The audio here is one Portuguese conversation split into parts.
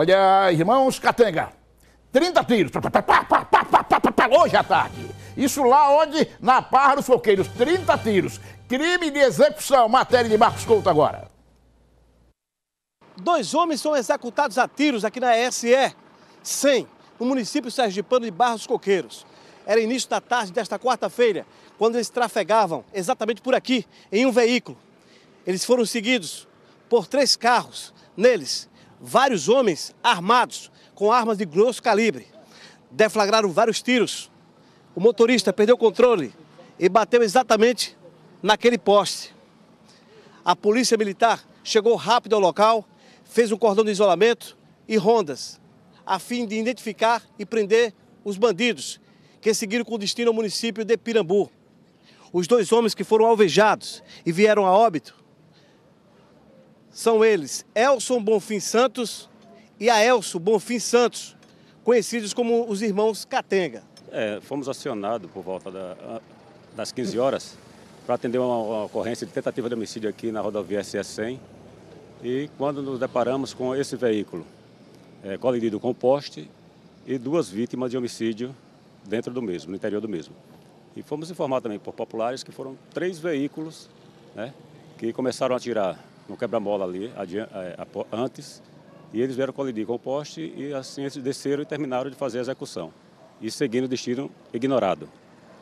Olha, irmãos Catenga, 30 tiros, hoje à tarde. Isso lá onde? Na Parra dos Coqueiros, 30 tiros. Crime de execução, matéria de Marcos Couto agora. Dois homens são executados a tiros aqui na SE 100, no município sergipano de Barros Coqueiros. Era início da tarde desta quarta-feira, quando eles trafegavam exatamente por aqui, em um veículo. Eles foram seguidos por três carros. Neles vários homens armados com armas de grosso calibre. Deflagraram vários tiros. O motorista perdeu o controle e bateu exatamente naquele poste. A polícia militar chegou rápido ao local, fez um cordão de isolamento e rondas, a fim de identificar e prender os bandidos que seguiram com destino ao município de Pirambu. Os dois homens que foram alvejados e vieram a óbito são eles Elson Bonfim Santos e Aelso Bonfim Santos, conhecidos como os irmãos Catenga. É, fomos acionados por volta da, das 15 horas para atender uma, ocorrência de tentativa de homicídio aqui na rodovia SE100. E quando nos deparamos com esse veículo é, colidido com poste e duas vítimas de homicídio dentro do mesmo, no interior do mesmo. E fomos informados também por populares que foram três veículos né, que começaram a atirar no quebra-mola ali é, antes, e eles vieram colidir com o poste e assim eles desceram e terminaram de fazer a execução. E seguindo o destino ignorado,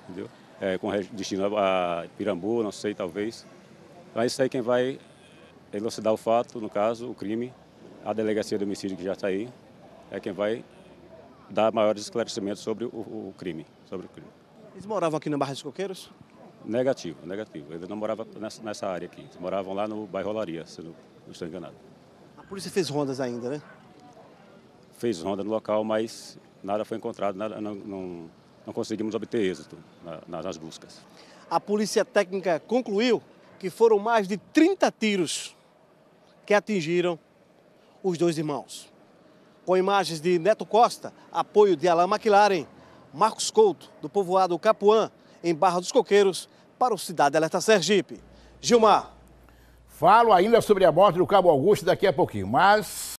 entendeu? É, com destino a Pirambu, não sei, talvez. Mas isso aí quem vai elucidar o fato, no caso, o crime, a delegacia de homicídio que já está aí, é quem vai dar maiores esclarecimentos sobre o, o crime. Sobre o crime. Eles moravam aqui na Barra dos Coqueiros? Negativo, negativo. Ele não morava nessa, nessa área aqui. Eles moravam lá no bairro Olaria, se não, não estou enganado. A polícia fez rondas ainda, né? Fez ronda no local, mas nada foi encontrado, nada, não, não, não conseguimos obter êxito na, nas buscas. A polícia técnica concluiu que foram mais de 30 tiros que atingiram os dois irmãos. Com imagens de Neto Costa, apoio de Alain McLaren, Marcos Couto, do povoado Capuã, em Barra dos Coqueiros, para o Cidade Alerta Sergipe. Gilmar. Falo ainda sobre a morte do Cabo Augusto daqui a pouquinho, mas